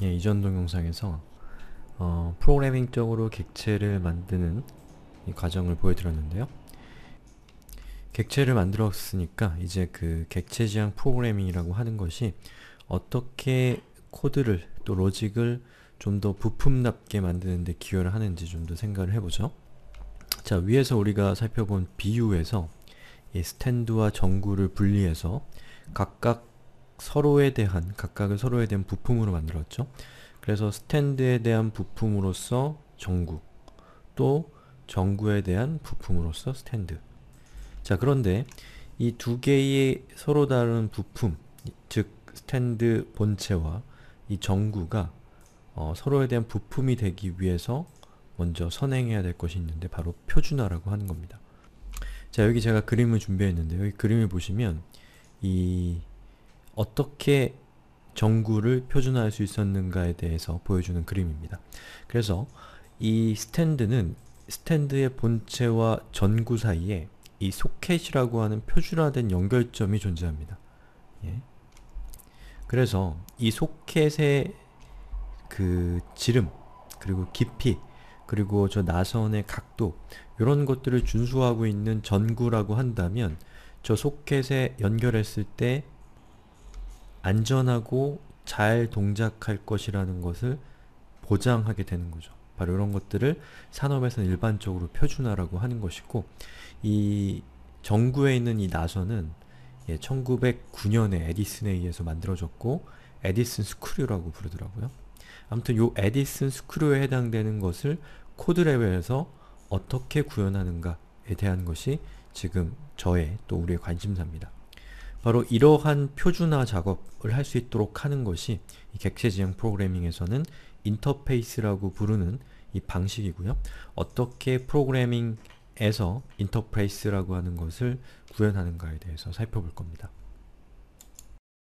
예, 이전 동영상에서 어, 프로그래밍적으로 객체를 만드는 과정을 보여드렸는데요. 객체를 만들었으니까 이제 그 객체 지향 프로그래밍이라고 하는 것이 어떻게 코드를 또 로직을 좀 더 부품답게 만드는데 기여를 하는지 좀 더 생각을 해보죠. 자 위에서 우리가 살펴본 비유에서 이 스탠드와 전구를 분리해서 각각 서로에 대한 각각의 서로에 대한 부품으로 만들었죠. 그래서 스탠드에 대한 부품으로서 전구 또 전구에 대한 부품으로서 스탠드 자 그런데 이 두 개의 서로 다른 부품 즉 스탠드 본체와 이 전구가 어, 서로에 대한 부품이 되기 위해서 먼저 선행해야 될 것이 있는데 바로 표준화라고 하는 겁니다. 자 여기 제가 그림을 준비했는데 여기 그림을 보시면 이 어떻게 전구를 표준화할 수 있었는가에 대해서 보여주는 그림입니다. 그래서 이 스탠드는 스탠드의 본체와 전구 사이에 이 소켓이라고 하는 표준화된 연결점이 존재합니다. 예. 그래서 이 소켓의 그 지름, 그리고 깊이, 그리고 저 나선의 각도 이런 것들을 준수하고 있는 전구라고 한다면 저 소켓에 연결했을 때 안전하고 잘 동작할 것이라는 것을 보장하게 되는 거죠. 바로 이런 것들을 산업에서는 일반적으로 표준화라고 하는 것이고 이 정구에 있는 이 나선은 예, 1909년에 에디슨에 의해서 만들어졌고 에디슨 스크류라고 부르더라고요. 아무튼 요 에디슨 스크류에 해당되는 것을 코드 레벨에서 어떻게 구현하는가에 대한 것이 지금 저의 또 우리의 관심사입니다. 바로 이러한 표준화 작업을 할 수 있도록 하는 것이 객체지형 프로그래밍에서는 인터페이스라고 부르는 이 방식이고요. 어떻게 프로그래밍에서 인터페이스라고 하는 것을 구현하는가에 대해서 살펴볼 겁니다.